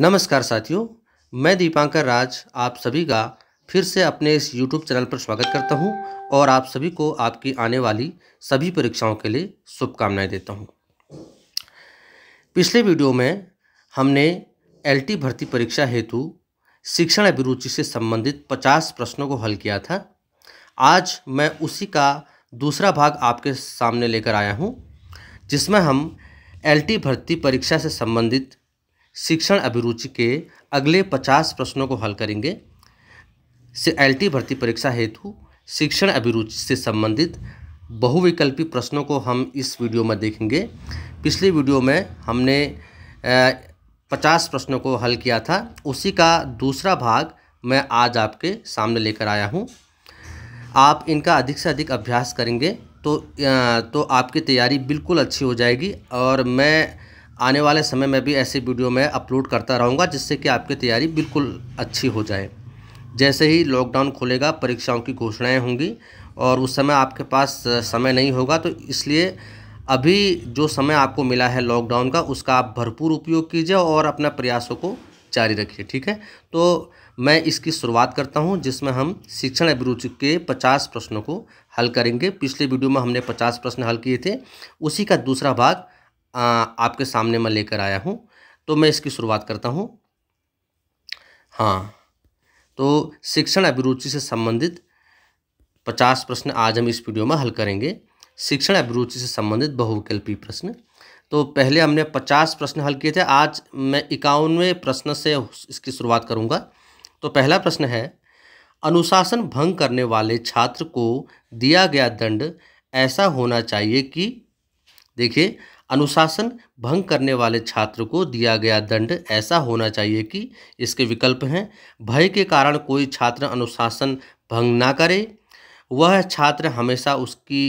नमस्कार साथियों मैं दीपांकर राज आप सभी का फिर से अपने इस YouTube चैनल पर स्वागत करता हूं और आप सभी को आपकी आने वाली सभी परीक्षाओं के लिए शुभकामनाएं देता हूं पिछले वीडियो में हमने एल भर्ती परीक्षा हेतु शिक्षण अभिरुचि से संबंधित 50 प्रश्नों को हल किया था आज मैं उसी का दूसरा भाग आपके सामने लेकर आया हूँ जिसमें हम एल भर्ती परीक्षा से संबंधित शिक्षण अभिरुचि के अगले पचास प्रश्नों को हल करेंगे से एल भर्ती परीक्षा हेतु शिक्षण अभिरुचि से संबंधित बहुविकल्पी प्रश्नों को हम इस वीडियो में देखेंगे पिछले वीडियो में हमने पचास प्रश्नों को हल किया था उसी का दूसरा भाग मैं आज आपके सामने लेकर आया हूँ आप इनका अधिक से अधिक अभ्यास करेंगे तो तो आपकी तैयारी बिल्कुल अच्छी हो जाएगी और मैं आने वाले समय में भी ऐसी वीडियो मैं अपलोड करता रहूँगा जिससे कि आपकी तैयारी बिल्कुल अच्छी हो जाए जैसे ही लॉकडाउन खुलेगा परीक्षाओं की घोषणाएं होंगी और उस समय आपके पास समय नहीं होगा तो इसलिए अभी जो समय आपको मिला है लॉकडाउन का उसका आप भरपूर उपयोग कीजिए और अपना प्रयासों को जारी रखिए ठीक है तो मैं इसकी शुरुआत करता हूं जिसमें हम शिक्षण अभिरुचि के 50 प्रश्नों को हल करेंगे पिछले वीडियो में हमने 50 प्रश्न हल किए थे उसी का दूसरा भाग आपके सामने मैं लेकर आया हूँ तो मैं इसकी शुरुआत करता हूँ हाँ तो शिक्षण अभिरुचि से संबंधित पचास प्रश्न आज हम इस वीडियो में हल करेंगे शिक्षण अभिरुचि से संबंधित बहुविकल्पी प्रश्न तो पहले हमने पचास प्रश्न हल किए थे आज मैं इक्यावनवे प्रश्न से इसकी शुरुआत करूँगा तो पहला प्रश्न है अनुशासन भंग करने वाले छात्र को दिया गया दंड ऐसा होना चाहिए कि देखिए अनुशासन भंग करने वाले छात्र को दिया गया दंड ऐसा होना चाहिए कि इसके विकल्प हैं भय के कारण कोई छात्र अनुशासन भंग ना करे वह छात्र हमेशा उसकी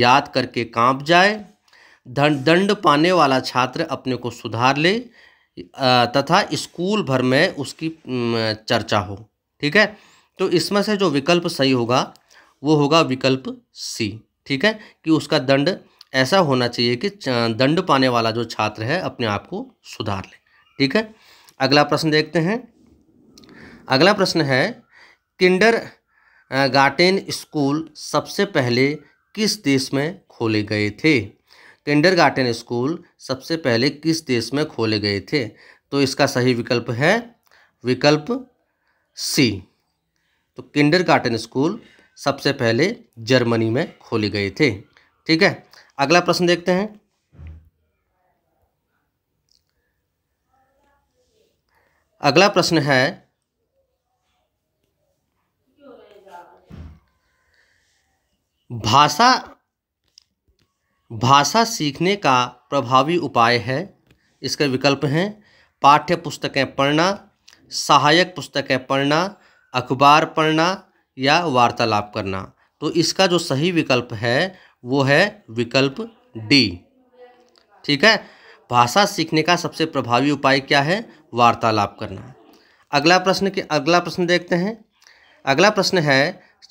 याद करके कांप जाए दंड दंड पाने वाला छात्र अपने को सुधार ले तथा स्कूल भर में उसकी चर्चा हो ठीक है तो इसमें से जो विकल्प सही होगा वो होगा विकल्प सी ठीक है कि उसका दंड ऐसा होना चाहिए कि दंड पाने वाला जो छात्र है अपने आप को सुधार ले ठीक है अगला प्रश्न देखते हैं अगला प्रश्न है किंडर गार्टेन स्कूल सबसे पहले किस देश में खोले गए थे किंडर गार्टेन स्कूल सबसे पहले किस देश में खोले गए थे तो इसका सही विकल्प है विकल्प सी तो किंडर गार्टन स्कूल सबसे पहले जर्मनी में खोले गए थे ठीक है अगला प्रश्न देखते हैं अगला प्रश्न है भाषा भाषा सीखने का प्रभावी उपाय है इसके विकल्प हैं पाठ्य पुस्तकें पढ़ना सहायक पुस्तकें पढ़ना अखबार पढ़ना या वार्तालाप करना तो इसका जो सही विकल्प है वो है विकल्प डी ठीक है भाषा सीखने का सबसे प्रभावी उपाय क्या है वार्तालाप करना अगला प्रश्न के अगला प्रश्न देखते हैं अगला प्रश्न है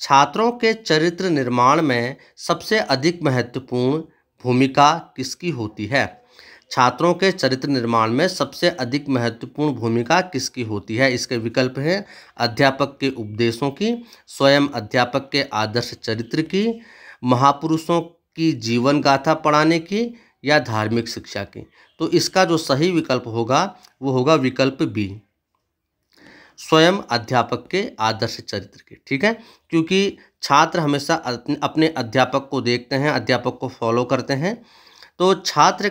छात्रों के चरित्र निर्माण में सबसे अधिक महत्वपूर्ण भूमिका किसकी होती है छात्रों के चरित्र निर्माण में सबसे अधिक महत्वपूर्ण भूमिका किसकी होती है इसके विकल्प हैं अध्यापक के उपदेशों की स्वयं अध्यापक के आदर्श चरित्र की महापुरुषों की जीवन गाथा पढ़ाने की या धार्मिक शिक्षा की तो इसका जो सही विकल्प होगा वो होगा विकल्प बी स्वयं अध्यापक के आदर्श चरित्र के ठीक है क्योंकि छात्र हमेशा अपने अध्यापक को देखते हैं अध्यापक को फॉलो करते हैं तो छात्र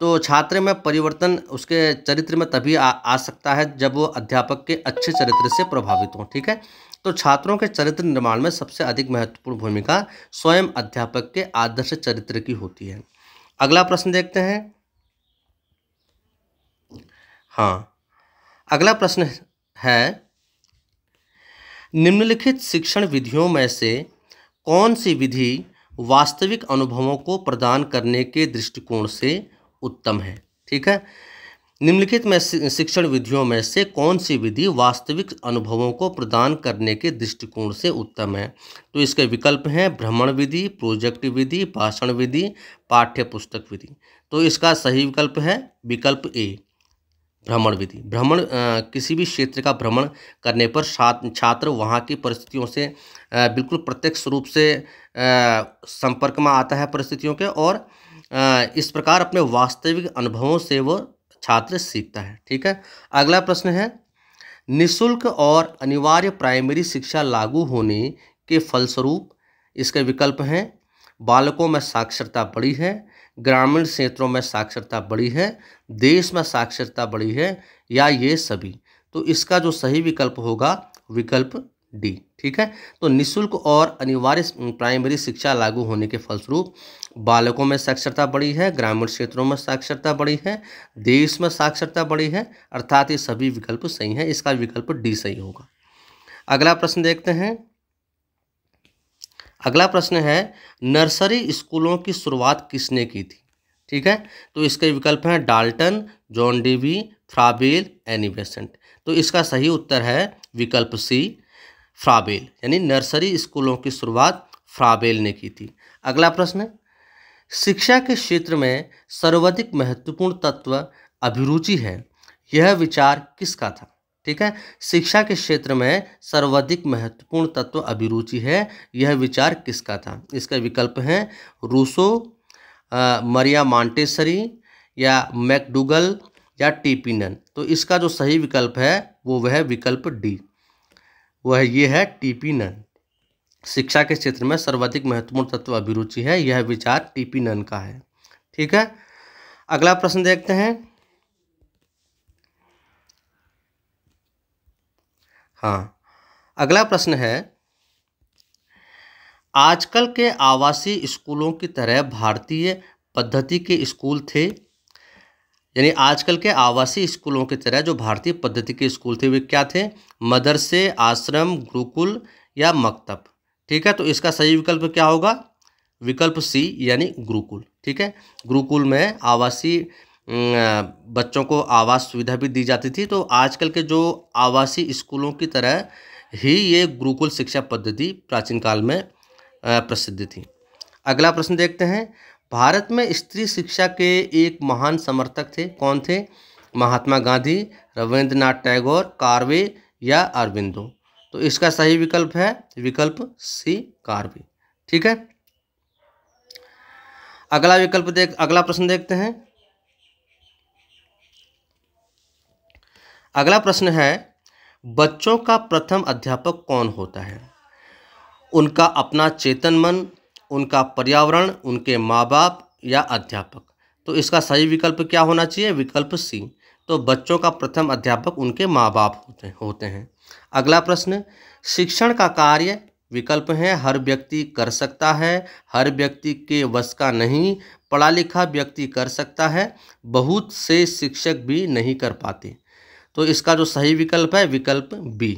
तो छात्र में परिवर्तन उसके चरित्र में तभी आ, आ सकता है जब वो अध्यापक के अच्छे चरित्र से प्रभावित हों ठीक है तो छात्रों के चरित्र निर्माण में सबसे अधिक महत्वपूर्ण भूमिका स्वयं अध्यापक के आदर्श चरित्र की होती है अगला प्रश्न देखते हैं हाँ अगला प्रश्न है निम्नलिखित शिक्षण विधियों में से कौन सी विधि वास्तविक अनुभवों को प्रदान करने के दृष्टिकोण से उत्तम है ठीक है निम्नलिखित में शिक्षण विधियों में से कौन सी विधि वास्तविक अनुभवों को प्रदान करने के दृष्टिकोण से उत्तम है तो इसके विकल्प हैं भ्रमण विधि प्रोजेक्ट विधि भाषण विधि पाठ्य पुस्तक विधि तो इसका सही विकल्प है विकल्प ए भ्रमण विधि भ्रमण किसी भी क्षेत्र का भ्रमण करने पर छात्र वहाँ की परिस्थितियों से बिल्कुल प्रत्यक्ष रूप से संपर्क में आता है परिस्थितियों के और इस प्रकार अपने वास्तविक अनुभवों से वो छात्र सीखता है ठीक है अगला प्रश्न है निशुल्क और अनिवार्य प्राइमरी शिक्षा लागू होने के फलस्वरूप इसके विकल्प हैं बालकों में साक्षरता बढ़ी है ग्रामीण क्षेत्रों में साक्षरता बढ़ी है देश में साक्षरता बढ़ी है या ये सभी तो इसका जो सही विकल्प होगा विकल्प डी ठीक है तो निशुल्क और अनिवार्य प्राइमरी शिक्षा लागू होने के फलस्वरूप बालकों में साक्षरता बढ़ी है ग्रामीण क्षेत्रों में साक्षरता बढ़ी है देश में साक्षरता बढ़ी है अर्थात ये सभी विकल्प सही हैं इसका विकल्प डी सही होगा अगला प्रश्न देखते हैं अगला प्रश्न है नर्सरी स्कूलों की शुरुआत किसने की थी ठीक है तो इसके विकल्प हैं Dalton John Dewey Froebel Annie Besant तो इसका सही उत्तर है विकल्प सी फ्राबेल यानी नर्सरी स्कूलों की शुरुआत फ्राबेल ने की थी अगला प्रश्न शिक्षा के क्षेत्र में सर्वाधिक महत्वपूर्ण तत्व अभिरुचि है यह विचार किसका था ठीक है शिक्षा के क्षेत्र में सर्वाधिक महत्वपूर्ण तत्व अभिरुचि है यह विचार किसका था इसका विकल्प है रूसो मरिया मांटेसरी या मैकडूगल या टीपिनन तो इसका जो सही विकल्प है वो वह विकल्प डी वह ये है टीपिनन शिक्षा के क्षेत्र में सर्वाधिक महत्वपूर्ण तत्व अभिरुचि है यह विचार टी पी नन का है ठीक है अगला प्रश्न देखते हैं हाँ अगला प्रश्न है आजकल के आवासीय स्कूलों की तरह भारतीय पद्धति के स्कूल थे यानी आजकल के आवासीय स्कूलों की तरह जो भारतीय पद्धति के स्कूल थे वे क्या थे मदरसे आश्रम गुरुकुल या मकतब ठीक है तो इसका सही विकल्प क्या होगा विकल्प सी यानी गुरुकुल ठीक है गुरुकुल में आवासीय बच्चों को आवास सुविधा भी दी जाती थी तो आजकल के जो आवासीय स्कूलों की तरह ही ये गुरुकुल शिक्षा पद्धति प्राचीन काल में प्रसिद्ध थी अगला प्रश्न देखते हैं भारत में स्त्री शिक्षा के एक महान समर्थक थे कौन थे महात्मा गांधी रविंद्रनाथ टैगोर कार्वे या अरविंदो तो इसका सही विकल्प है विकल्प सी कार्बी ठीक है अगला विकल्प देख अगला प्रश्न देखते हैं अगला प्रश्न है बच्चों का प्रथम अध्यापक कौन होता है उनका अपना चेतन मन उनका पर्यावरण उनके माँ बाप या अध्यापक तो इसका सही विकल्प क्या होना चाहिए विकल्प सी तो बच्चों का प्रथम अध्यापक उनके माँ बाप होते होते हैं अगला प्रश्न शिक्षण का कार्य विकल्प है हर व्यक्ति कर सकता है हर व्यक्ति के वश का नहीं पढ़ा लिखा व्यक्ति कर सकता है बहुत से शिक्षक भी नहीं कर पाते तो इसका जो सही विकल्प है विकल्प बी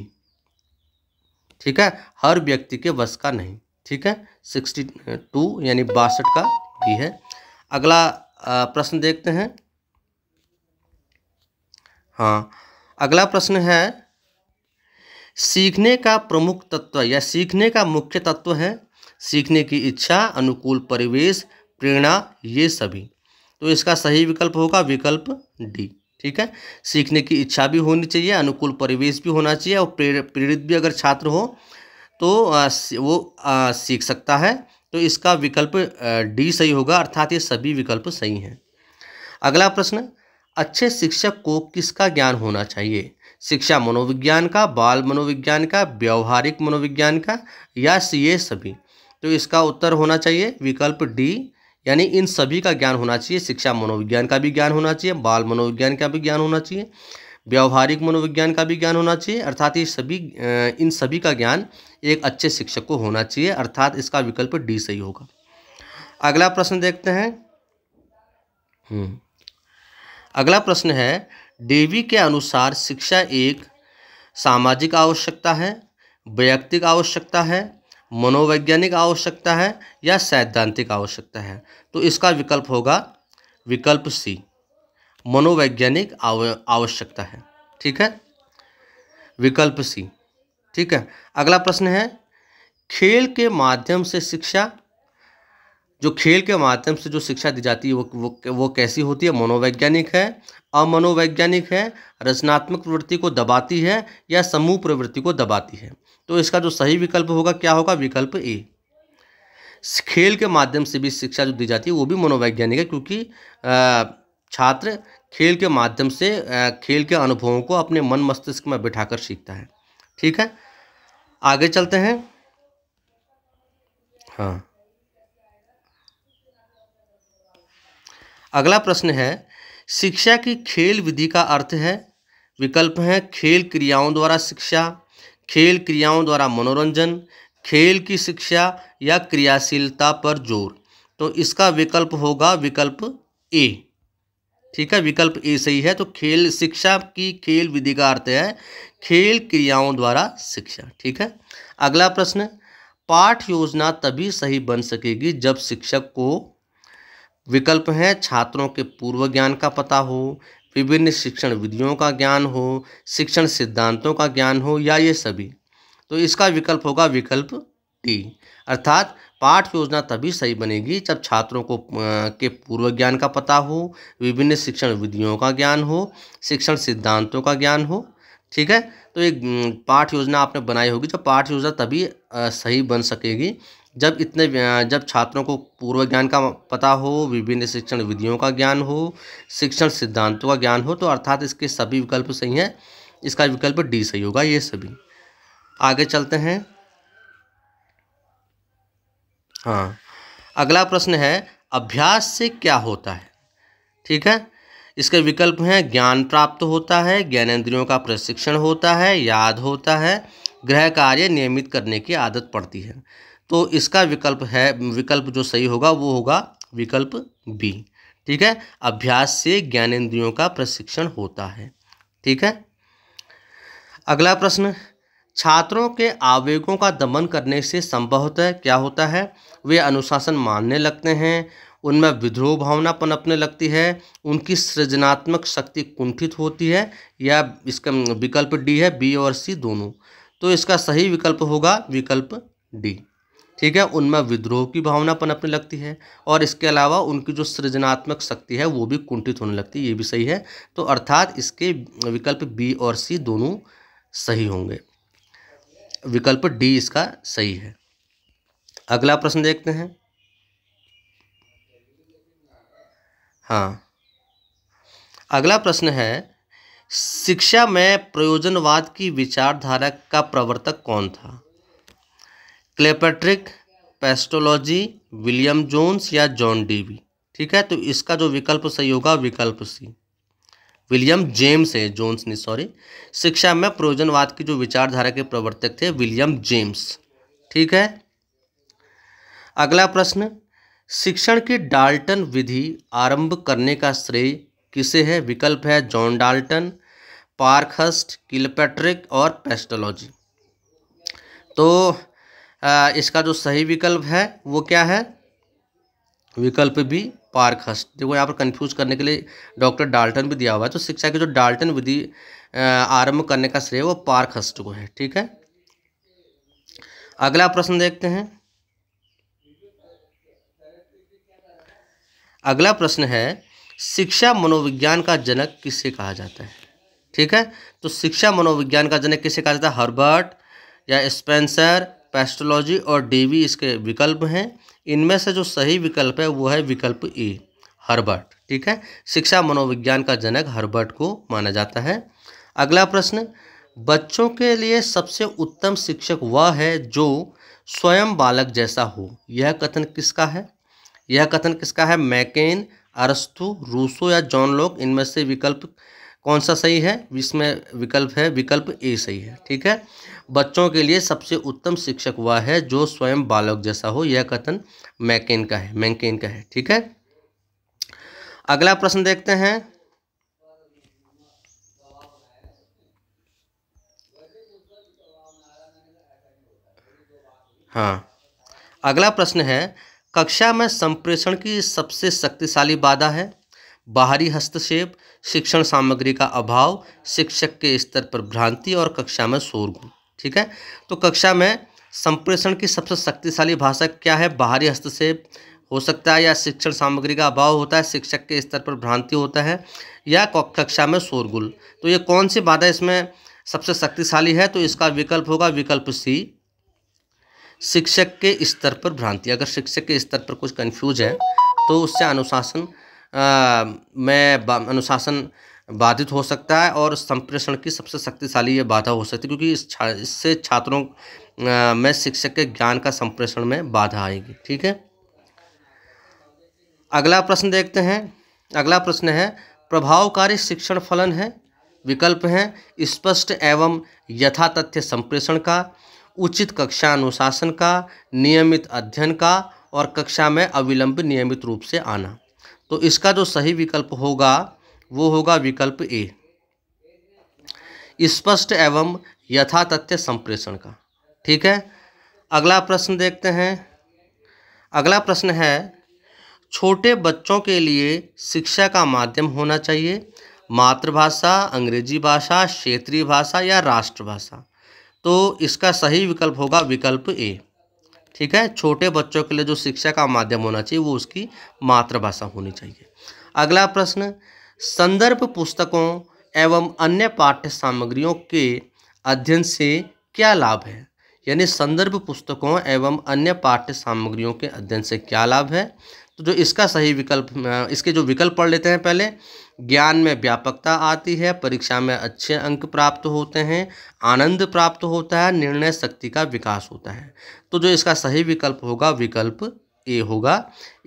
ठीक है हर व्यक्ति के वश का नहीं ठीक है सिक्सटी टू यानी बासठ का बी है अगला प्रश्न देखते हैं हाँ अगला प्रश्न है सीखने का प्रमुख तत्व या सीखने का मुख्य तत्व है सीखने की इच्छा अनुकूल परिवेश प्रेरणा ये सभी तो इसका सही विकल्प होगा विकल्प डी ठीक है सीखने की इच्छा भी होनी चाहिए अनुकूल परिवेश भी होना चाहिए और प्रेरित भी अगर छात्र हो तो वो सीख सकता है तो इसका विकल्प डी सही होगा अर्थात ये सभी विकल्प सही हैं अगला प्रश्न अच्छे शिक्षक को किसका ज्ञान होना चाहिए शिक्षा मनोविज्ञान का बाल मनोविज्ञान का व्यवहारिक मनोविज्ञान का या ये सभी तो इसका उत्तर होना चाहिए विकल्प डी यानी इन सभी का ज्ञान होना चाहिए शिक्षा मनोविज्ञान का भी ज्ञान होना चाहिए बाल मनोविज्ञान का भी ज्ञान होना चाहिए व्यवहारिक मनोविज्ञान का भी ज्ञान होना चाहिए अर्थात ये सभी इन सभी का ज्ञान एक अच्छे शिक्षक को होना चाहिए अर्थात इसका विकल्प डी सही होगा अगला प्रश्न देखते हैं हम्म। अगला प्रश्न है डेवी के अनुसार शिक्षा एक सामाजिक आवश्यकता है वैयक्तिक आवश्यकता है मनोवैज्ञानिक आवश्यकता है या सैद्धांतिक आवश्यकता है तो इसका विकल्प होगा विकल्प सी मनोवैज्ञानिक आव, आवश्यकता है ठीक है विकल्प सी ठीक है अगला प्रश्न है खेल के माध्यम से शिक्षा जो खेल के माध्यम से जो शिक्षा दी जाती है वो वो, वो कैसी होती है मनोवैज्ञानिक है अमनोवैज्ञानिक है रचनात्मक प्रवृत्ति को दबाती है या समूह प्रवृत्ति को दबाती है तो इसका जो सही विकल्प होगा क्या होगा विकल्प ए खेल के माध्यम से भी शिक्षा जो दी जाती है वो भी मनोवैज्ञानिक है क्योंकि छात्र खेल के माध्यम से खेल के अनुभवों को अपने मन मस्तिष्क में बिठाकर सीखता है ठीक है आगे चलते हैं हाँ अगला प्रश्न है शिक्षा की खेल विधि का अर्थ है विकल्प हैं खेल क्रियाओं द्वारा शिक्षा खेल क्रियाओं द्वारा मनोरंजन खेल की शिक्षा या क्रियाशीलता पर जोर तो इसका विकल्प होगा विकल्प ए ठीक है विकल्प ए सही है तो खेल शिक्षा की खेल विधि का अर्थ है खेल क्रियाओं द्वारा शिक्षा ठीक है अगला प्रश्न पाठ योजना तभी सही बन सकेगी जब शिक्षक को विकल्प हैं छात्रों के पूर्व ज्ञान का पता हो विभिन्न शिक्षण विधियों का ज्ञान हो शिक्षण सिद्धांतों का ज्ञान हो या ये सभी तो इसका विकल्प होगा विकल्प डी अर्थात पाठ योजना तभी सही बनेगी जब छात्रों को के पूर्व ज्ञान का पता हो विभिन्न शिक्षण विधियों का ज्ञान हो शिक्षण सिद्धांतों का ज्ञान हो ठीक है तो एक पाठ योजना आपने बनाई होगी जब पाठ योजना तभी सही बन सकेगी जब इतने जब छात्रों को पूर्व ज्ञान का पता हो विभिन्न शिक्षण विधियों का ज्ञान हो शिक्षण सिद्धांतों का ज्ञान हो तो अर्थात इसके सभी विकल्प सही हैं इसका विकल्प डी सही होगा ये सभी आगे चलते हैं हाँ अगला प्रश्न है अभ्यास से क्या होता है ठीक है इसके विकल्प हैं ज्ञान प्राप्त होता है ज्ञानेन्द्रियों का प्रशिक्षण होता है याद होता है गृह कार्य नियमित करने की आदत पड़ती है तो इसका विकल्प है विकल्प जो सही होगा वो होगा विकल्प बी ठीक है अभ्यास से ज्ञानेंद्रियों का प्रशिक्षण होता है ठीक है अगला प्रश्न छात्रों के आवेगों का दमन करने से संभवतः क्या होता है वे अनुशासन मानने लगते हैं उनमें विद्रोह भावना पनपने लगती है उनकी सृजनात्मक शक्ति कुंठित होती है या इसका विकल्प डी है बी और सी दोनों तो इसका सही विकल्प होगा विकल्प डी ठीक है उनमें विद्रोह की भावना पनपने लगती है और इसके अलावा उनकी जो सृजनात्मक शक्ति है वो भी कुंठित होने लगती है ये भी सही है तो अर्थात इसके विकल्प बी और सी दोनों सही होंगे विकल्प डी इसका सही है अगला प्रश्न देखते हैं हाँ अगला प्रश्न है शिक्षा में प्रयोजनवाद की विचारधारा का प्रवर्तक कौन था क्लेपेट्रिक पेस्टोलॉजी विलियम जोन्स या जॉन डीवी ठीक है तो इसका जो विकल्प सही होगा विकल्प सी विलियम जेम्स है जोन्स ने सॉरी शिक्षा में प्रयोजनवाद की जो विचारधारा के प्रवर्तक थे विलियम जेम्स ठीक है अगला प्रश्न शिक्षण की डाल्टन विधि आरंभ करने का श्रेय किसे है विकल्प है जॉन डाल्टन पार्कहस्ट किलपेट्रिक और पेस्टोलॉजी तो इसका जो सही विकल्प है वो क्या है विकल्प भी पार्कहस्ट देखो यहाँ पर कंफ्यूज करने के लिए डॉक्टर डाल्टन भी दिया हुआ है तो शिक्षा की जो डाल्टन विधि आरंभ करने का श्रेय वो पार्कहस्ट को है ठीक है अगला प्रश्न देखते हैं अगला प्रश्न है शिक्षा मनोविज्ञान का जनक किसे कहा जाता है ठीक है तो शिक्षा मनोविज्ञान का जनक किसे कहा जाता है हर्बर्ट या स्पेंसर पेस्ट्रोलॉजी और डीवी इसके विकल्प हैं इनमें से जो सही विकल्प है वो है विकल्प ए हर्बर्ट ठीक है शिक्षा मनोविज्ञान का जनक हर्बर्ट को माना जाता है अगला प्रश्न बच्चों के लिए सबसे उत्तम शिक्षक वह है जो स्वयं बालक जैसा हो यह कथन किसका है यह कथन किसका है मैकेन अरस्तु रूसो या जॉन लोक इनमें से विकल्प कौन सा सही है इसमें विकल्प है विकल्प ए सही है ठीक है बच्चों के लिए सबसे उत्तम शिक्षक वह है जो स्वयं बालक जैसा हो यह कथन मैकेन का है मैकेन का है ठीक है अगला प्रश्न देखते हैं हाँ अगला प्रश्न है कक्षा में संप्रेषण की सबसे शक्तिशाली बाधा है बाहरी हस्तक्षेप शिक्षण सामग्री का अभाव शिक्षक के स्तर पर भ्रांति और कक्षा में शोरगुल ठीक है तो कक्षा में संप्रेषण की सबसे शक्तिशाली भाषा क्या है बाहरी हस्तक्षेप हो सकता है या शिक्षण सामग्री का अभाव होता है शिक्षक के स्तर पर भ्रांति होता है या कक्षा में शोरगुल तो ये कौन सी बाधा इसमें सबसे शक्तिशाली है तो इसका विकल्प होगा विकल्प सी शिक्षक के स्तर पर भ्रांति अगर शिक्षक के स्तर पर कुछ कन्फ्यूज है तो उससे अनुशासन में अनुशासन बाधित हो सकता है और संप्रेषण की सबसे शक्तिशाली ये बाधा हो सकती है क्योंकि इस छा इससे छात्रों में शिक्षक के ज्ञान का संप्रेषण में बाधा आएगी ठीक है अगला प्रश्न देखते हैं अगला प्रश्न है प्रभावकारी शिक्षण फलन है विकल्प हैं स्पष्ट एवं यथा तथ्य संप्रेषण का उचित कक्षा अनुशासन का नियमित अध्ययन का और कक्षा में अविलंब नियमित रूप से आना तो इसका जो सही विकल्प होगा वो होगा विकल्प ए स्पष्ट एवं यथातथ्य संप्रेषण का ठीक है अगला प्रश्न देखते हैं अगला प्रश्न है छोटे बच्चों के लिए शिक्षा का माध्यम होना चाहिए मातृभाषा अंग्रेजी भाषा क्षेत्रीय भाषा या राष्ट्रभाषा तो इसका सही विकल्प होगा विकल्प ए ठीक है छोटे बच्चों के लिए जो शिक्षा का माध्यम होना चाहिए वो उसकी मातृभाषा होनी चाहिए अगला प्रश्न संदर्भ पुस्तकों एवं अन्य पाठ्य सामग्रियों के अध्ययन से क्या लाभ है यानी संदर्भ पुस्तकों एवं अन्य पाठ्य सामग्रियों के अध्ययन से क्या लाभ है तो जो इसका सही विकल्प इसके जो विकल्प पढ़ लेते हैं पहले ज्ञान में व्यापकता आती है परीक्षा में अच्छे अंक प्राप्त होते हैं आनंद प्राप्त होता है निर्णय शक्ति का विकास होता है तो जो इसका सही विकल्प होगा विकल्प ए होगा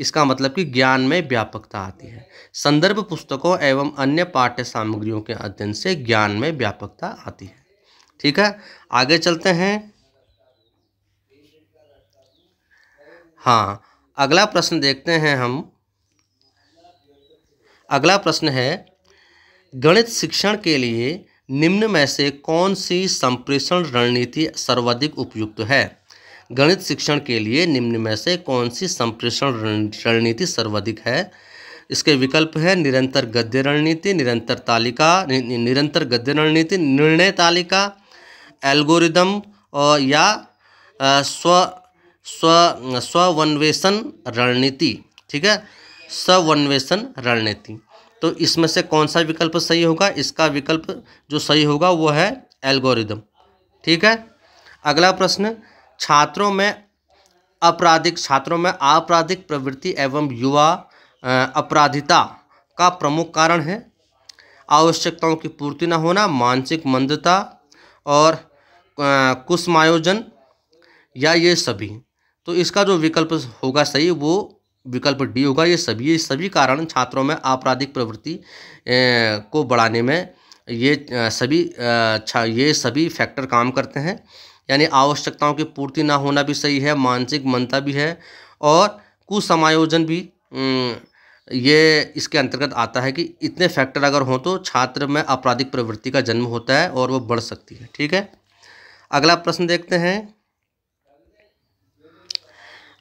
इसका मतलब कि ज्ञान में व्यापकता आती है संदर्भ पुस्तकों एवं अन्य पाठ्य सामग्रियों के अध्ययन से ज्ञान में व्यापकता आती है ठीक है आगे चलते हैं हाँ अगला प्रश्न देखते हैं हम अगला प्रश्न है गणित शिक्षण के लिए निम्न में से कौन सी संप्रेषण रणनीति सर्वाधिक उपयुक्त है गणित शिक्षण के लिए निम्न में से कौन सी संप्रेषण रणनीति सर्वाधिक है इसके विकल्प हैं निरंतर गद्य रणनीति निरंतर तालिका नि, निरंतर गद्य रणनीति निर्णय तालिका एल्गोरिदम और या स्व स्व स्ववन्वेषण रणनीति ठीक है स्वन्वेषण रणनीति तो इसमें से कौन सा विकल्प सही होगा इसका विकल्प जो सही होगा वो है एल्गोरिदम ठीक है अगला प्रश्न छात्रों में अपराधिक छात्रों में आपराधिक प्रवृत्ति एवं युवा अपराधिता का प्रमुख कारण है आवश्यकताओं की पूर्ति न होना मानसिक मंदता और कुसमायोजन या ये सभी तो इसका जो विकल्प होगा सही वो विकल्प डी होगा ये सभी ये सभी कारण छात्रों में आपराधिक प्रवृत्ति को बढ़ाने में ये सभी ये सभी फैक्टर काम करते हैं यानी आवश्यकताओं की पूर्ति ना होना भी सही है मानसिक मनता भी है और कुसमायोजन भी ये इसके अंतर्गत आता है कि इतने फैक्टर अगर हों तो छात्र में आपराधिक प्रवृत्ति का जन्म होता है और वो बढ़ सकती है ठीक है अगला प्रश्न देखते हैं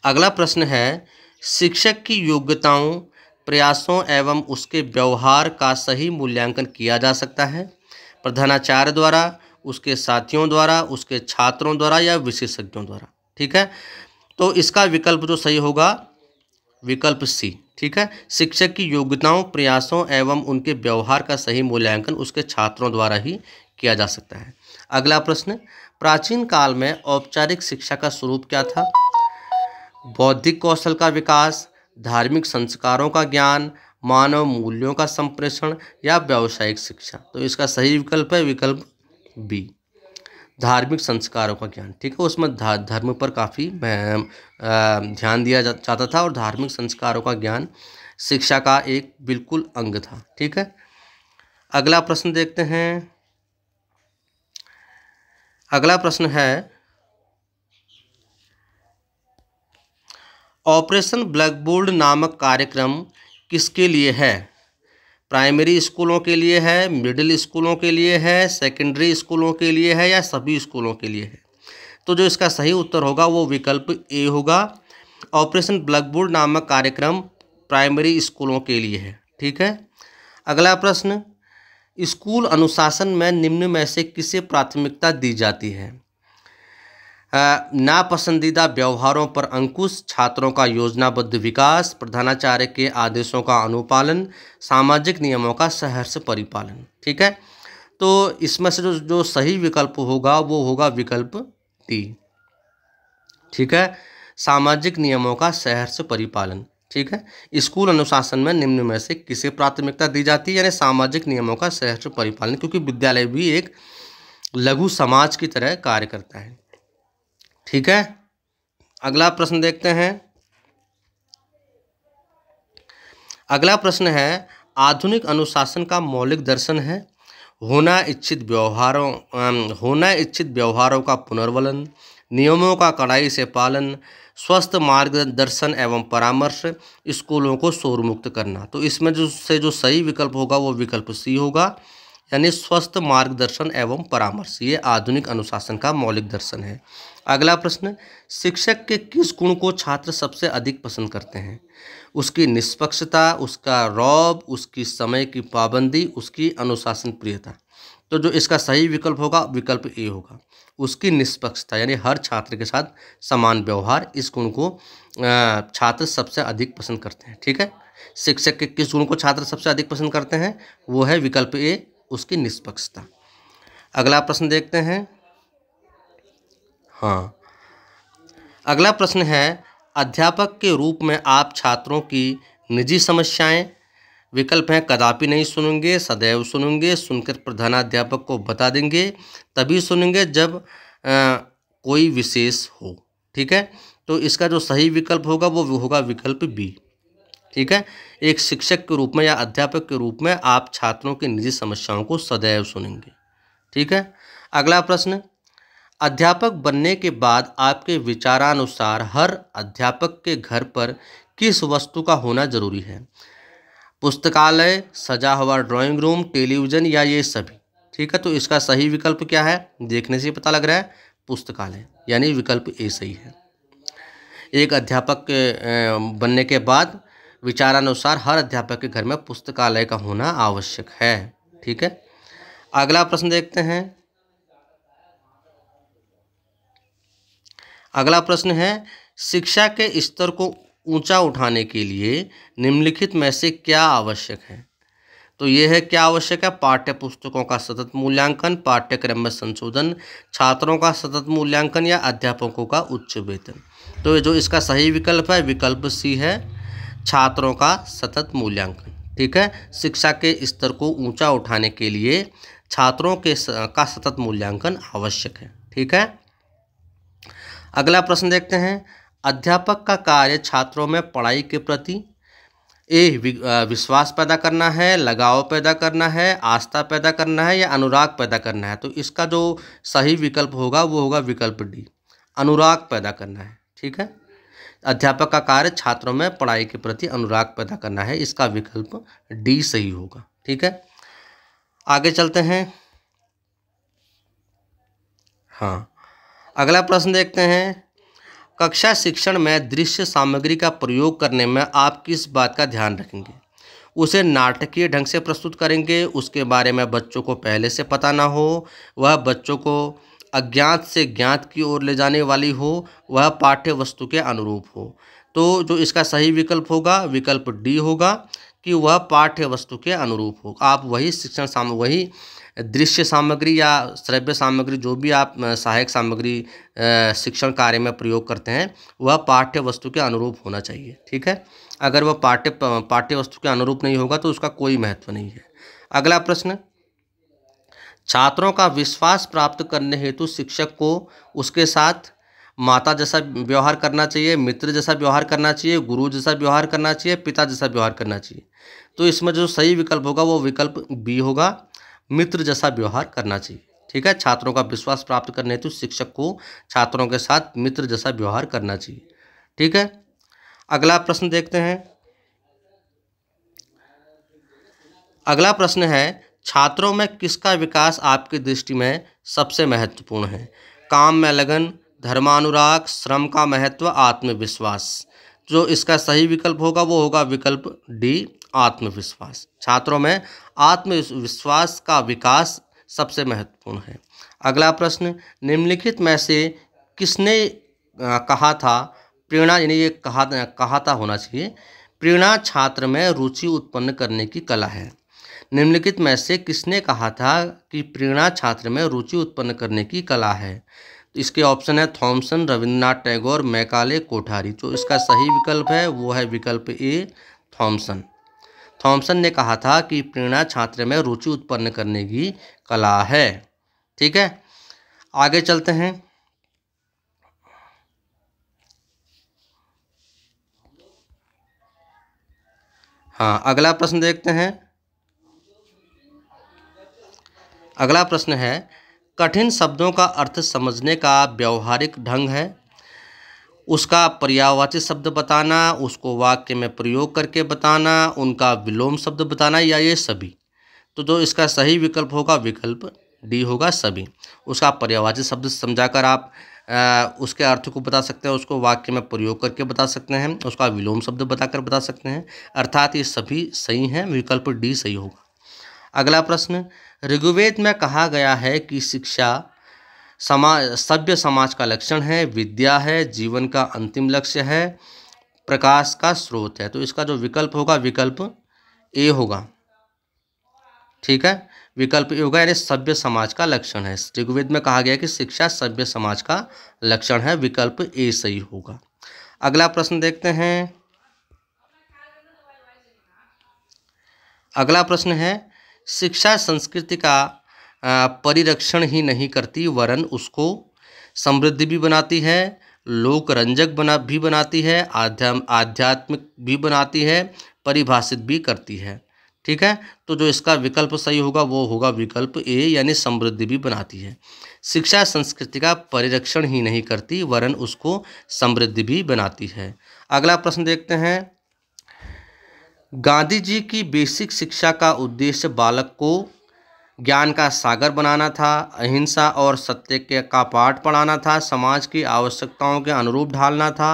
अगला प्रश्न है शिक्षक की योग्यताओं प्रयासों एवं उसके व्यवहार का सही मूल्यांकन किया जा सकता है प्रधानाचार्य द्वारा उसके साथियों द्वारा उसके छात्रों द्वारा या विशेषज्ञों द्वारा ठीक है तो इसका विकल्प जो सही होगा विकल्प सी ठीक है शिक्षक की योग्यताओं प्रयासों एवं उनके व्यवहार का सही मूल्यांकन उसके छात्रों द्वारा ही किया जा सकता है अगला प्रश्न प्राचीन काल में औपचारिक शिक्षा का स्वरूप क्या था बौद्धिक कौशल का विकास धार्मिक संस्कारों का ज्ञान मानव मूल्यों का संप्रेषण या व्यावसायिक शिक्षा तो इसका सही विकल्प है विकल्प बी धार्मिक संस्कारों का ज्ञान ठीक है उसमें धर्म पर काफ़ी ध्यान दिया जाता था और धार्मिक संस्कारों का ज्ञान शिक्षा का एक बिल्कुल अंग था ठीक है अगला प्रश्न देखते हैं अगला प्रश्न है ऑपरेशन ब्लैकबोर्ड नामक कार्यक्रम किसके लिए है प्राइमरी स्कूलों के लिए है मिडिल स्कूलों के लिए है सेकेंडरी स्कूलों के लिए है या सभी स्कूलों के लिए है तो जो इसका सही उत्तर होगा वो विकल्प ए होगा ऑपरेशन ब्लैकबोर्ड नामक कार्यक्रम प्राइमरी स्कूलों के लिए है ठीक है अगला प्रश्न स्कूल अनुशासन में निम्न में से किसे प्राथमिकता दी जाती है नापसंदीदा व्यवहारों पर अंकुश छात्रों का योजनाबद्ध विकास प्रधानाचार्य के आदेशों का अनुपालन सामाजिक नियमों का सहर्ष परिपालन ठीक है तो इसमें से जो जो सही विकल्प होगा वो होगा विकल्प डी ठीक है सामाजिक नियमों का सहर्ष परिपालन ठीक है स्कूल अनुशासन में निम्न में से किसे प्राथमिकता दी जाती है यानी सामाजिक नियमों का सहर्ष परिपालन क्योंकि विद्यालय भी एक लघु समाज की तरह कार्य करता है ठीक है अगला प्रश्न देखते हैं अगला प्रश्न है आधुनिक अनुशासन का मौलिक दर्शन है होना इच्छित व्यवहारों होना इच्छित व्यवहारों का पुनर्वलन नियमों का कड़ाई से पालन स्वस्थ मार्गदर्शन एवं परामर्श स्कूलों को शोर मुक्त करना तो इसमें जो से जो सही विकल्प होगा वो विकल्प सी होगा यानी स्वस्थ मार्गदर्शन एवं परामर्श ये आधुनिक अनुशासन का मौलिक दर्शन है अगला प्रश्न शिक्षक के किस गुण को छात्र सबसे अधिक पसंद करते हैं उसकी निष्पक्षता उसका रौब उसकी समय की पाबंदी उसकी अनुशासन प्रियता तो जो इसका सही विकल्प होगा विकल्प ए होगा उसकी निष्पक्षता यानी हर छात्र के साथ समान व्यवहार इस गुण को छात्र सबसे अधिक पसंद करते हैं ठीक है शिक्षक के किस गुण को छात्र सबसे अधिक पसंद करते हैं वो है विकल्प ए उसकी निष्पक्षता अगला प्रश्न देखते हैं हाँ अगला प्रश्न है अध्यापक के रूप में आप छात्रों की निजी समस्याएं विकल्प हैं कदापि नहीं सुनेंगे सदैव सुनेंगे सुनकर प्रधानाध्यापक को बता देंगे तभी सुनेंगे जब आ, कोई विशेष हो ठीक है तो इसका जो सही विकल्प होगा वो होगा विकल्प बी ठीक है एक शिक्षक के रूप में या अध्यापक के रूप में आप छात्रों की निजी समस्याओं को सदैव सुनेंगे ठीक है अगला प्रश्न अध्यापक बनने के बाद आपके विचारानुसार हर अध्यापक के घर पर किस वस्तु का होना जरूरी है पुस्तकालय सजा हुआ ड्राइंग रूम टेलीविज़न या ये सभी ठीक है तो इसका सही विकल्प क्या है देखने से पता लग रहा है पुस्तकालय यानी विकल्प ए सही है एक अध्यापक के बनने के बाद विचारानुसार हर अध्यापक के घर में पुस्तकालय का होना आवश्यक है ठीक है अगला प्रश्न देखते हैं अगला प्रश्न है शिक्षा के स्तर को ऊंचा उठाने के लिए निम्नलिखित में से क्या आवश्यक है तो ये है क्या आवश्यक है पाठ्य पुस्तकों का सतत मूल्यांकन पाठ्यक्रम में संशोधन छात्रों का सतत मूल्यांकन या अध्यापकों का उच्च वेतन तो जो इसका सही विकल्प है विकल्प सी है छात्रों का सतत मूल्यांकन ठीक है शिक्षा के स्तर को ऊंचा उठाने के लिए छात्रों के का सतत मूल्यांकन आवश्यक है ठीक है अगला प्रश्न देखते हैं अध्यापक का कार्य छात्रों में पढ़ाई के प्रति ए विश्वास पैदा करना है लगाव पैदा करना है आस्था पैदा करना है या अनुराग पैदा करना है तो इसका जो सही विकल्प होगा वो होगा विकल्प डी अनुराग पैदा करना है ठीक है अध्यापक का कार्य छात्रों में पढ़ाई के प्रति अनुराग पैदा करना है इसका विकल्प डी सही होगा ठीक है आगे चलते हैं हाँ अगला प्रश्न देखते हैं कक्षा शिक्षण में दृश्य सामग्री का प्रयोग करने में आप किस बात का ध्यान रखेंगे उसे नाटकीय ढंग से प्रस्तुत करेंगे उसके बारे में बच्चों को पहले से पता ना हो वह बच्चों को अज्ञात से ज्ञात की ओर ले जाने वाली हो वह पाठ्य वस्तु के अनुरूप हो तो जो इसका सही विकल्प होगा विकल्प डी होगा कि वह पाठ्य वस्तु के अनुरूप हो आप वही शिक्षण साम वही दृश्य सामग्री या श्रव्य सामग्री जो भी आप सहायक सामग्री शिक्षण कार्य में प्रयोग करते हैं वह पाठ्य वस्तु के अनुरूप होना चाहिए ठीक है अगर वह पाठ्य पाठ्य वस्तु के अनुरूप नहीं होगा तो उसका कोई महत्व नहीं है अगला प्रश्न छात्रों का विश्वास प्राप्त करने हेतु शिक्षक को उसके साथ माता जैसा व्यवहार करना चाहिए मित्र जैसा व्यवहार करना चाहिए गुरु जैसा व्यवहार करना चाहिए पिता जैसा व्यवहार करना चाहिए तो इसमें जो सही विकल्प होगा वो विकल्प बी होगा मित्र जैसा व्यवहार करना चाहिए ठीक है छात्रों का विश्वास प्राप्त करने हेतु शिक्षक को छात्रों के साथ मित्र जैसा व्यवहार करना चाहिए ठीक है अगला प्रश्न देखते हैं अगला प्रश्न है छात्रों में किसका विकास आपकी दृष्टि में सबसे महत्वपूर्ण है काम में लगन धर्मानुराग श्रम का महत्व आत्मविश्वास जो इसका सही विकल्प होगा वो होगा विकल्प डी आत्मविश्वास छात्रों में आत्मविश्वास का विकास सबसे महत्वपूर्ण है अगला प्रश्न निम्नलिखित में से किसने कहा था प्रेरणा यानी ये कहा कहा था होना चाहिए प्रेरणा छात्र में रुचि उत्पन्न करने की कला है निम्नलिखित में से किसने कहा था कि प्रेरणा छात्र में रुचि उत्पन्न करने की कला है इसके ऑप्शन है थॉमसन रविन्द्रनाथ टैगोर मैकाले कोठारी जो इसका सही विकल्प है वो है विकल्प ए थॉमसन थॉमसन ने कहा था कि प्रेरणा छात्र में रुचि उत्पन्न करने की कला है ठीक है आगे चलते हैं हाँ अगला प्रश्न देखते हैं अगला प्रश्न है कठिन शब्दों का अर्थ समझने का व्यवहारिक ढंग है उसका पर्यावाची शब्द बताना उसको वाक्य में प्रयोग करके बताना उनका विलोम शब्द बताना या ये सभी तो जो इसका सही विकल्प होगा विकल्प डी होगा सभी उसका पर्यावाची शब्द समझाकर आप आ, उसके अर्थ को बता सकते हैं उसको वाक्य में प्रयोग करके बता सकते हैं उसका विलोम शब्द बताकर बता सकते हैं अर्थात ये सभी सही हैं विकल्प डी सही होगा अगला प्रश्न ऋग्वेद में कहा गया है कि शिक्षा समाज सभ्य समाज का लक्षण है विद्या है जीवन का अंतिम लक्ष्य है प्रकाश का स्रोत है तो इसका जो विकल्प होगा विकल्प ए होगा ठीक है विकल्प ए होगा यानी सभ्य समाज का लक्षण है ऋग्वेद में कहा गया कि शिक्षा सभ्य समाज का लक्षण है विकल्प ए सही होगा अगला प्रश्न देखते हैं अगला प्रश्न है शिक्षा संस्कृति का परिरक्षण ही नहीं करती वरन उसको समृद्धि भी बनाती है लोक रंजक बना भी बनाती है आध्या आध्यात्मिक भी बनाती है परिभाषित भी करती है ठीक है तो जो इसका विकल्प सही होगा वो होगा विकल्प ए यानी समृद्धि भी बनाती है शिक्षा संस्कृति का परिरक्षण ही नहीं करती वरन उसको समृद्धि भी बनाती है अगला प्रश्न देखते हैं गांधी जी की बेसिक शिक्षा का उद्देश्य बालक को ज्ञान का सागर बनाना था अहिंसा और सत्य के का पाठ पढ़ाना था समाज की आवश्यकताओं के अनुरूप ढालना था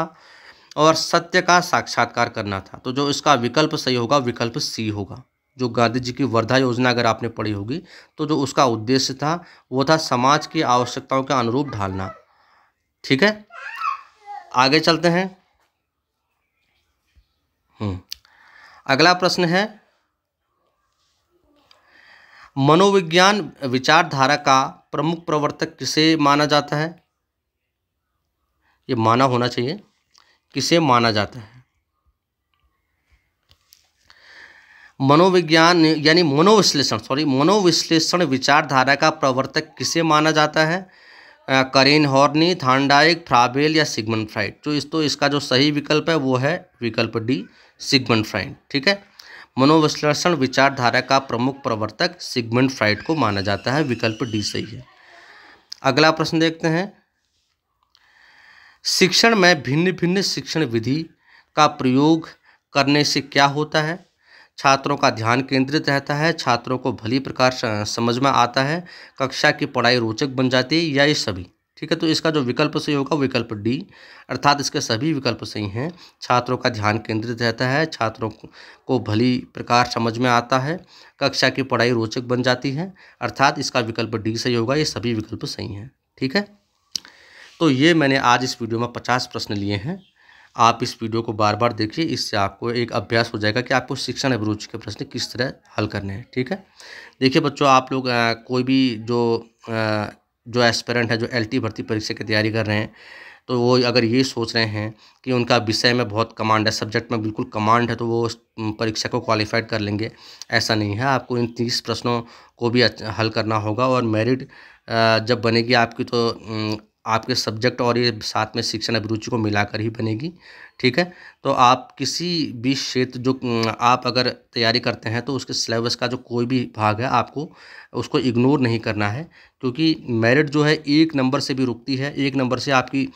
और सत्य का साक्षात्कार करना था तो जो इसका विकल्प सही होगा विकल्प सी होगा जो गांधी जी की वर्धा योजना अगर आपने पढ़ी होगी तो जो उसका उद्देश्य था वो था समाज की आवश्यकताओं के अनुरूप ढालना ठीक है आगे चलते हैं हम्म अगला प्रश्न है मनोविज्ञान विचारधारा का प्रमुख प्रवर्तक किसे माना जाता है ये माना होना चाहिए किसे माना जाता है मनोविज्ञान यानी मनोविश्लेषण सॉरी मनोविश्लेषण विचारधारा का प्रवर्तक किसे माना जाता है करेन हॉर्नी थानडाइक फ्रावेल या सिगमन फ्राइड जो इस तो इसका जो सही विकल्प है वो है विकल्प डी सिगमंड फ्राइड ठीक है मनोविश्लेषण विचारधारा का प्रमुख प्रवर्तक सिगमंड फ्राइड को माना जाता है विकल्प डी सही है अगला प्रश्न देखते हैं शिक्षण में भिन्न भिन्न शिक्षण विधि का प्रयोग करने से क्या होता है छात्रों का ध्यान केंद्रित रहता है छात्रों को भली प्रकार समझ में आता है कक्षा की पढ़ाई रोचक बन जाती है या ये सभी ठीक है तो इसका जो विकल्प सही होगा विकल्प डी अर्थात इसके सभी विकल्प सही हैं छात्रों का ध्यान केंद्रित रहता है छात्रों को भली प्रकार समझ में आता है कक्षा की पढ़ाई रोचक बन जाती है अर्थात इसका विकल्प डी सही होगा ये सभी विकल्प सही हैं ठीक है तो ये मैंने आज इस वीडियो में पचास प्रश्न लिए हैं आप इस वीडियो को बार बार देखिए इससे आपको एक अभ्यास हो जाएगा कि आपको शिक्षण अभिरुचि के प्रश्न किस तरह हल करने हैं ठीक है देखिए बच्चों आप लोग आ, कोई भी जो आ, जो एस्पेरेंट हैं जो एल भर्ती परीक्षा की तैयारी कर रहे हैं तो वो अगर ये सोच रहे हैं कि उनका विषय में बहुत कमांड है सब्जेक्ट में बिल्कुल कमांड है तो वो परीक्षा को क्वालिफाइड कर लेंगे ऐसा नहीं है आपको इन तीस प्रश्नों को भी हल करना होगा और मेरिट जब बनेगी आपकी तो आपके सब्जेक्ट और ये साथ में शिक्षण अभिरुचि को मिलाकर ही बनेगी ठीक है तो आप किसी भी क्षेत्र जो आप अगर तैयारी करते हैं तो उसके सिलेबस का जो कोई भी भाग है आपको उसको इग्नोर नहीं करना है क्योंकि मेरिट जो है एक नंबर से भी रुकती है एक नंबर से आपकी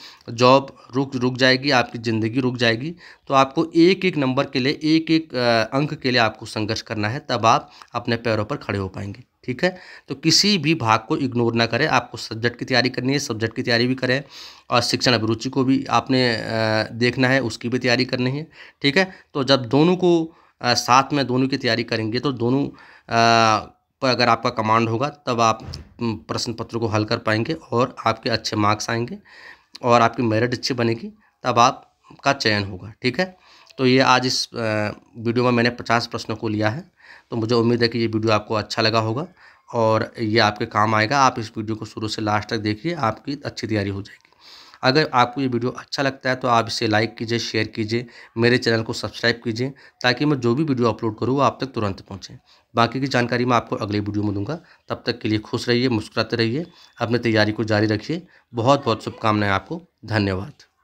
जॉब रुक रुक जाएगी आपकी ज़िंदगी रुक जाएगी तो आपको एक एक नंबर के लिए एक एक अंक के लिए आपको संघर्ष करना है तब आप अपने पैरों पर खड़े हो पाएंगे ठीक है तो किसी भी भाग को इग्नोर ना करें आपको सब्जेक्ट की तैयारी करनी है सब्जेक्ट की तैयारी भी करें और शिक्षण अभिरुचि को भी आपने देखना है उसकी भी तैयारी करनी है ठीक है तो जब दोनों को आ, साथ में दोनों की तैयारी करेंगे तो दोनों पर अगर आपका कमांड होगा तब आप प्रश्न पत्र को हल कर पाएंगे और आपके अच्छे मार्क्स आएंगे और आपकी मेरिट अच्छी बनेगी तब आपका चयन होगा ठीक है तो ये आज इस वीडियो में मैंने पचास प्रश्नों को लिया है तो मुझे उम्मीद है कि ये वीडियो आपको अच्छा लगा होगा और ये आपके काम आएगा आप इस वीडियो को शुरू से लास्ट तक देखिए आपकी अच्छी तैयारी हो जाएगी अगर आपको ये वीडियो अच्छा लगता है तो आप इसे लाइक कीजिए शेयर कीजिए मेरे चैनल को सब्सक्राइब कीजिए ताकि मैं जो भी वीडियो अपलोड करूँ वो आप तक तुरंत पहुँचे बाकी की जानकारी मैं आपको अगले वीडियो में दूंगा तब तक के लिए खुश रहिए मुस्कुराते रहिए अपनी तैयारी को जारी रखिए बहुत बहुत शुभकामनाएं आपको धन्यवाद